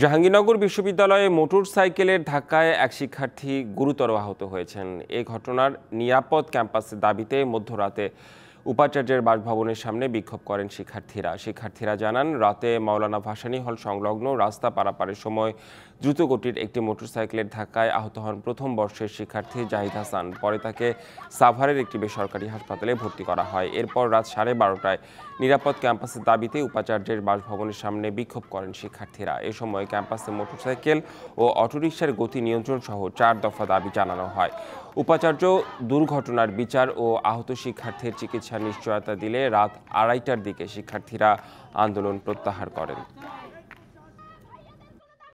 জাহাঙ্গীরনগর বিশ্ববিদ্যালয়ে মোটর সাইকেলের ধাক্কায় এক শিক্ষার্থী গুরুতর আহত হয়েছেন এ ঘটনার নিরাপদ ক্যাম্পাসের দাবিতে মধ্যরাতে উপাচার্যের বাসভবনের সামনে বিক্ষোভ করেন শিক্ষার্থীরা শিক্ষার্থীরা জানান রাতে মাওলানা ভাসানী হল সংলগ্ন রাস্তা পারাপারের সময় দ্রুতগতির একটি মোটরসাইকেলের ধাক্কায় আহত হন প্রথম বর্ষের শিক্ষার্থী জাহিদ হাসান পরে তাকে সাভারের একটি বেসরকারি হাসপাতালে ভর্তি করা হয় এরপর রাত সাড়ে বারোটায় নিরাপদ ক্যাম্পাসের দাবিতে উপাচার্যের বাসভবনের সামনে বিক্ষোভ করেন শিক্ষার্থীরা এ সময় ক্যাম্পাসে মোটরসাইকেল ও অটোরিকশার গতি নিয়ন্ত্রণ সহ চার দফা দাবি জানানো হয় উপাচার্য দুর্ঘটনার বিচার ও আহত শিক্ষার্থীর চিকিৎসা নিশ্চয়তা দিলে রাত আড়াইটার দিকে শিক্ষার্থীরা আন্দোলন প্রত্যাহার করেন